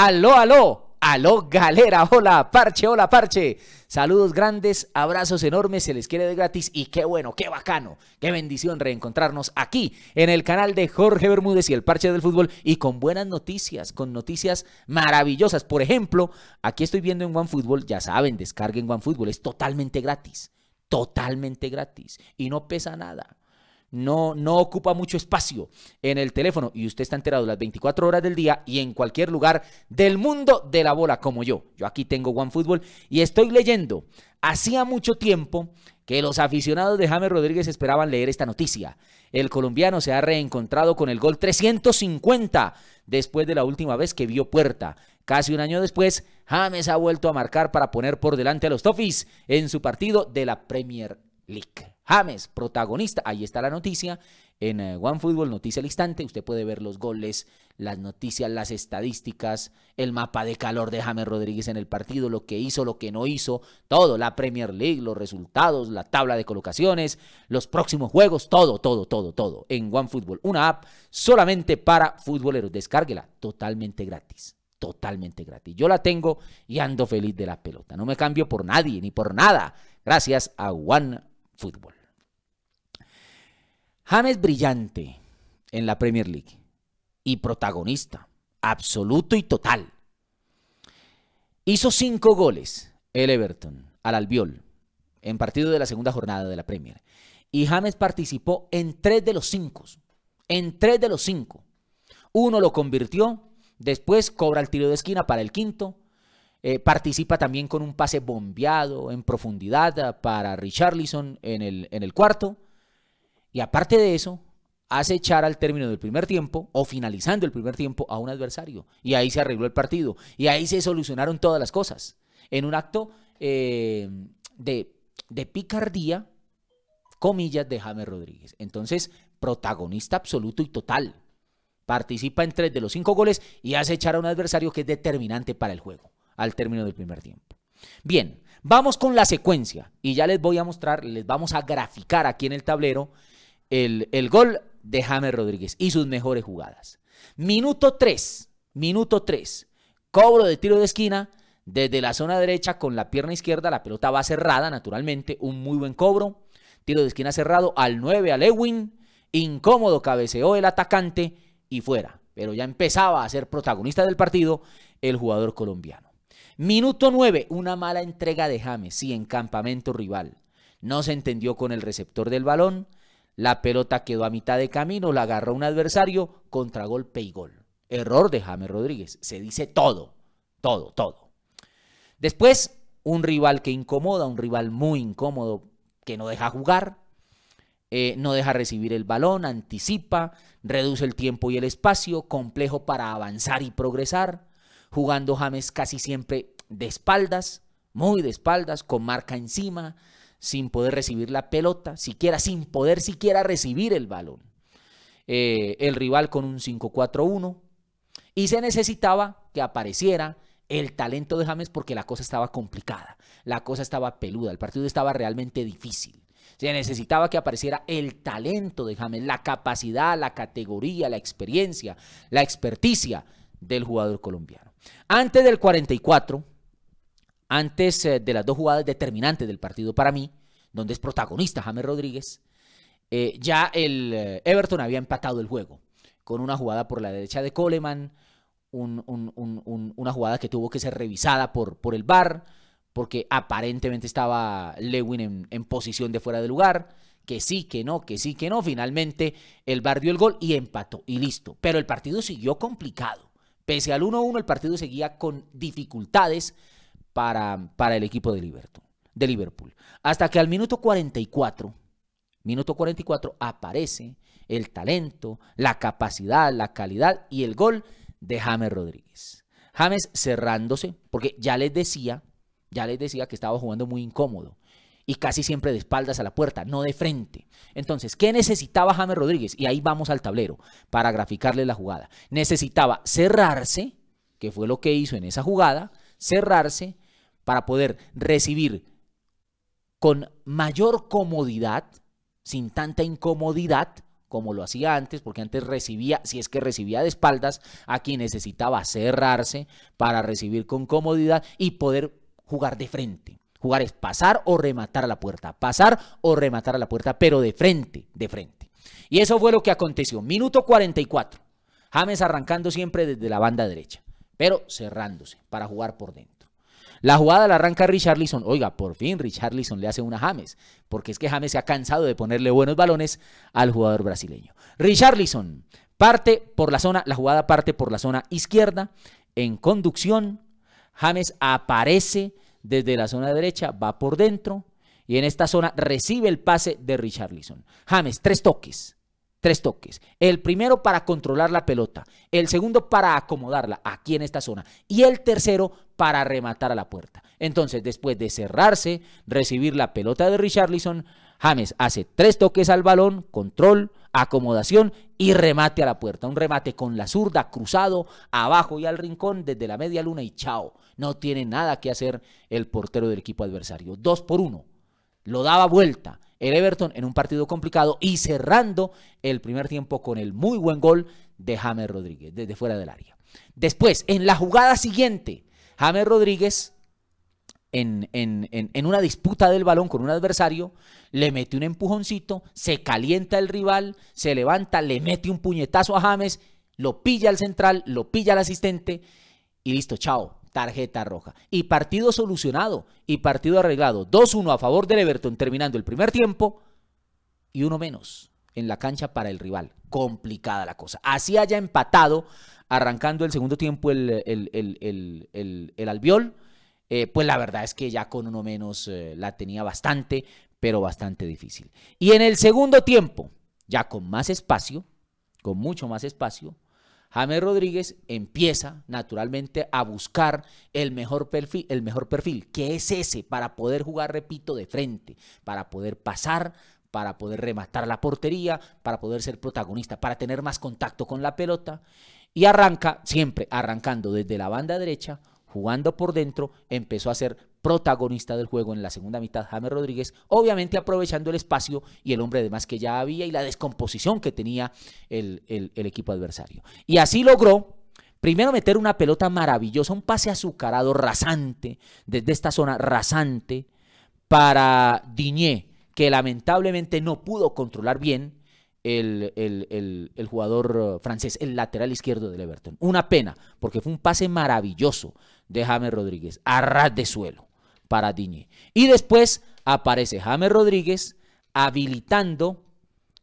Aló, aló, aló, galera, hola, parche, hola, parche. Saludos grandes, abrazos enormes, se les quiere de gratis y qué bueno, qué bacano, qué bendición reencontrarnos aquí en el canal de Jorge Bermúdez y el Parche del Fútbol y con buenas noticias, con noticias maravillosas. Por ejemplo, aquí estoy viendo en OneFootball, ya saben, descarguen OneFootball, es totalmente gratis, totalmente gratis y no pesa nada no, ocupa mucho espacio en el teléfono y usted está enterado las 24 horas del día y en cualquier lugar del mundo de la bola como yo. Yo aquí tengo OneFootball y estoy leyendo. Hacía mucho tiempo que los aficionados de James Rodríguez esperaban leer esta noticia. El colombiano se ha reencontrado con el gol 350 después de la última vez que vio puerta. Casi un año después, James ha vuelto a marcar para poner por delante a los Toffees en su partido de la Premier League. James, protagonista. Ahí está la noticia en eh, OneFootball, noticia al instante. Usted puede ver los goles, las noticias, las estadísticas, el mapa de calor de James Rodríguez en el partido, lo que hizo, lo que no hizo, todo, la Premier League, los resultados, la tabla de colocaciones, los próximos juegos, todo, todo, todo, todo en OneFootball. Una app solamente para futboleros. Descárguela totalmente gratis. Totalmente gratis. Yo la tengo y ando feliz de la pelota. No me cambio por nadie ni por nada. Gracias a One fútbol. James brillante en la Premier League y protagonista, absoluto y total. Hizo cinco goles el Everton al Albiol en partido de la segunda jornada de la Premier. Y James participó en tres de los cinco. En tres de los cinco. Uno lo convirtió, después cobra el tiro de esquina para el quinto, eh, participa también con un pase bombeado en profundidad ah, para Richarlison en el, en el cuarto. Y aparte de eso, hace echar al término del primer tiempo o finalizando el primer tiempo a un adversario. Y ahí se arregló el partido. Y ahí se solucionaron todas las cosas. En un acto eh, de, de picardía, comillas, de James Rodríguez. Entonces, protagonista absoluto y total. Participa en tres de los cinco goles y hace echar a un adversario que es determinante para el juego al término del primer tiempo. Bien, vamos con la secuencia y ya les voy a mostrar, les vamos a graficar aquí en el tablero el, gol de James Rodríguez y sus mejores jugadas. Minuto 3, minuto 3, cobro de tiro de esquina desde la zona derecha con la pierna izquierda, la pelota va cerrada naturalmente, un muy buen cobro, tiro de esquina cerrado al 9 a Lewin, incómodo cabeceó el atacante y fuera, pero ya empezaba a ser protagonista del partido el jugador colombiano. Minuto 9, una mala entrega de James, sí, en campamento rival. No se entendió con el receptor del balón, la pelota quedó a mitad de camino, la agarró un adversario, contragolpe y gol. Error de James Rodríguez, se dice todo, todo, todo. Después, un rival que incomoda, un rival muy incómodo que no deja jugar, eh, no deja recibir el balón, anticipa, reduce el tiempo y el espacio, complejo para avanzar y progresar jugando James casi siempre de espaldas, muy de espaldas, con marca encima, sin poder recibir la pelota, siquiera sin poder siquiera recibir el balón. Eh, el rival con un 5-4-1 y se necesitaba que apareciera el talento de James porque la cosa estaba complicada, la cosa estaba peluda, el partido estaba realmente difícil. Se necesitaba que apareciera el talento de James, la capacidad, la categoría, la experiencia, la experticia del jugador colombiano. Antes del 44, antes eh, de las dos jugadas determinantes del partido para mí, donde es protagonista James Rodríguez, eh, ya el eh, Everton había empatado el juego con una jugada por la derecha de Coleman, una jugada que tuvo que ser revisada por, por el VAR, porque aparentemente estaba Lewin en, en, posición de fuera de lugar, que sí, que no, que sí, que no. Finalmente el VAR dio el gol y empató y listo. Pero el partido siguió complicado. Pese al 1-1, el partido seguía con dificultades para, para el equipo de Liverpool, de Liverpool. Hasta que al minuto 44, minuto 44, aparece el talento, la capacidad, la calidad y el gol de James Rodríguez. James cerrándose, porque ya les decía, ya les decía que estaba jugando muy incómodo y casi siempre de espaldas a la puerta, no de frente. Entonces, ¿qué necesitaba James Rodríguez? Y ahí vamos al tablero para graficarle la jugada. Necesitaba cerrarse, que fue lo que hizo en esa jugada, cerrarse para poder recibir con mayor comodidad, sin tanta incomodidad, como lo hacía antes, porque antes recibía, si es que recibía de espaldas, aquí necesitaba cerrarse para recibir con comodidad y poder jugar de frente. Jugar es pasar o rematar a la puerta, pasar o rematar a la puerta, pero de frente, de frente. Y eso fue lo que aconteció. Minuto 44. James arrancando siempre desde la banda derecha, pero cerrándose para jugar por dentro. La jugada la arranca Richarlison. Oiga, por fin Richarlison le hace una James, porque es que James se ha cansado de ponerle buenos balones al jugador brasileño. Richarlison parte por la zona, la jugada parte por la zona izquierda, en conducción. James aparece desde la zona derecha, va por dentro y en esta zona recibe el pase de Richarlison. James, tres toques. Tres toques. El primero para controlar la pelota, el segundo para acomodarla aquí en esta zona y el tercero para rematar a la puerta. Entonces, después de cerrarse, recibir la pelota de Richarlison, James hace tres toques al balón, control, acomodación y remate a la puerta. Un remate con la zurda, cruzado, abajo y al rincón desde la media luna y chao. No tiene nada que hacer el portero del equipo adversario. Dos por uno. Lo daba vuelta el Everton en un partido complicado y cerrando el primer tiempo con el muy buen gol de James Rodríguez desde fuera del área. Después, en la jugada siguiente, James Rodríguez en, una disputa del balón con un adversario, le mete un empujoncito, se calienta el rival, se levanta, le mete un puñetazo a James, lo pilla al central, lo pilla al asistente y listo, chao, tarjeta roja. Y partido solucionado y partido arreglado. 2-1 a favor del Everton terminando el primer tiempo y uno menos en la cancha para el rival. Complicada la cosa. Así haya empatado arrancando el segundo tiempo el, el, el, el albiol. Eh, pues la verdad es que ya con uno menos eh, la tenía bastante, pero bastante difícil. Y en el segundo tiempo, ya con más espacio, con mucho más espacio, James Rodríguez empieza naturalmente a buscar el mejor, perfil, el mejor perfil, que es ese, para poder jugar, repito, de frente, para poder pasar, para poder rematar la portería, para poder ser protagonista, para tener más contacto con la pelota. Y arranca, siempre arrancando desde la banda derecha, jugando por dentro, empezó a ser protagonista del juego en la segunda mitad, James Rodríguez, obviamente aprovechando el espacio y el hombre de más que ya había y la descomposición que tenía el, equipo adversario. Y así logró Primero meter una pelota maravillosa, un pase azucarado rasante, desde esta zona rasante, para Diñé, que lamentablemente no pudo controlar bien el, jugador eh, francés, el lateral izquierdo del Everton. Una pena, porque fue un pase maravilloso de James Rodríguez, a ras de suelo para Digne. Y después aparece James Rodríguez habilitando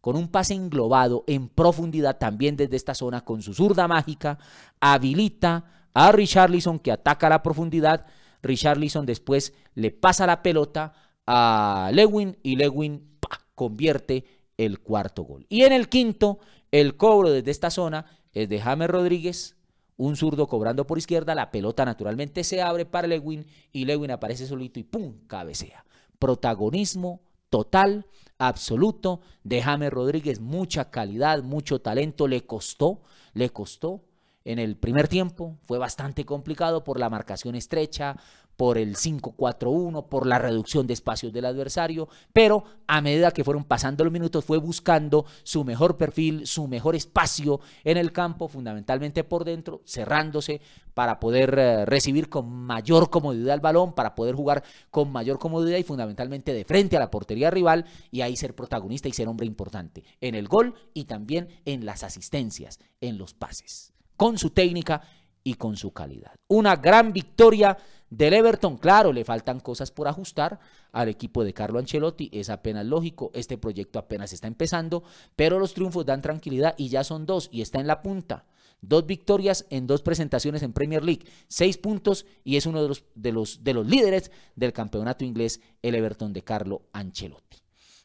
con un pase englobado en profundidad también desde esta zona con su zurda mágica, habilita a Richarlison que ataca a la profundidad. Richarlison después le pasa la pelota a Lewin y Lewin convierte el cuarto gol. Y en el quinto, el cobro desde esta zona es de James Rodríguez, un zurdo cobrando por izquierda, la pelota naturalmente se abre para Lewin y Lewin aparece solito y ¡pum! cabecea. Protagonismo total, absoluto de James Rodríguez, mucha calidad, mucho talento, le costó, le costó. En el primer tiempo fue bastante complicado por la marcación estrecha, por el 5-4-1, por la reducción de espacios del adversario, pero a medida que fueron pasando los minutos fue buscando su mejor perfil, su mejor espacio en el campo, fundamentalmente por dentro, cerrándose para poder eh, recibir con mayor comodidad el balón, para poder jugar con mayor comodidad y fundamentalmente de frente a la portería rival y ahí ser protagonista y ser hombre importante en el gol y también en las asistencias, en los pases. Con su técnica y con su calidad. Una gran victoria del Everton. Claro, le faltan cosas por ajustar al equipo de Carlo Ancelotti, es apenas lógico, este proyecto apenas está empezando, pero los triunfos dan tranquilidad y ya son dos y está en la punta. Dos victorias en dos presentaciones en Premier League, seis puntos y es uno de los, de los, de los líderes del campeonato inglés, el Everton de Carlo Ancelotti.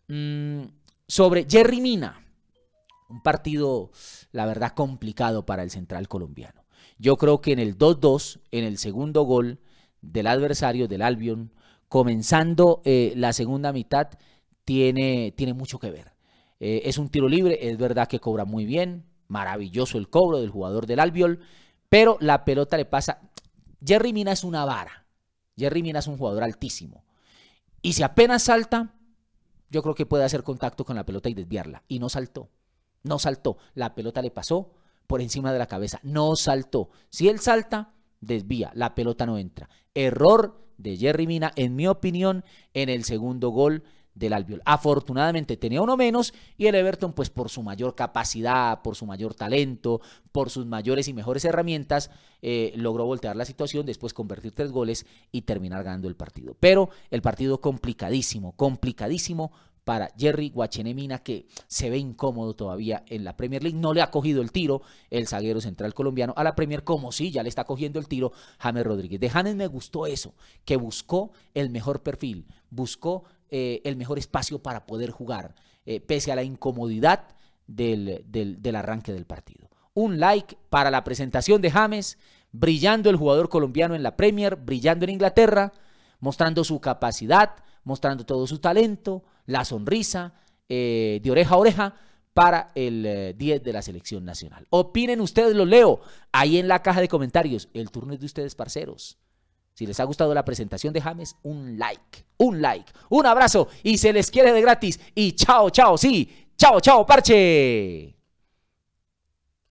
Mm, sobre Jerry Mina, un partido, la verdad, complicado para el central colombiano. Yo creo que en el 2-2, en el segundo gol del adversario, del Albion, comenzando eh, la segunda mitad, tiene, mucho que ver. Eh, es un tiro libre, es verdad que cobra muy bien, maravilloso el cobro del jugador del Albion, pero la pelota le pasa. Jerry Mina es una vara. Jerry Mina es un jugador altísimo. Y si apenas salta, yo creo que puede hacer contacto con la pelota y desviarla. Y no saltó. No saltó. La pelota le pasó por encima de la cabeza. No saltó. Si él salta, desvía. La pelota no entra. Error de Jerry Mina, en mi opinión, en el segundo gol del Albiol. Afortunadamente tenía uno menos y el Everton, pues por su mayor capacidad, por su mayor talento, por sus mayores y mejores herramientas, eh, logró voltear la situación, después convertir tres goles y terminar ganando el partido. Pero el partido complicadísimo, complicadísimo para Jerry Guachenemina, que se ve incómodo todavía en la Premier League. No le ha cogido el tiro el zaguero central colombiano a la Premier, como si ya le está cogiendo el tiro James Rodríguez. De James me gustó eso, que buscó el mejor perfil, buscó eh, el mejor espacio para poder jugar, eh, pese a la incomodidad del, del arranque del partido. Un like para la presentación de James, brillando el jugador colombiano en la Premier, brillando en Inglaterra, mostrando su capacidad, mostrando todo su talento, la sonrisa, eh, de oreja a oreja, para el 10 eh, de la selección nacional. Opinen ustedes, los leo ahí en la caja de comentarios. El turno es de ustedes, parceros. Si les ha gustado la presentación de James, un like, un like, un abrazo y se les quiere de gratis. Y chao, chao, sí, chao, chao, parche.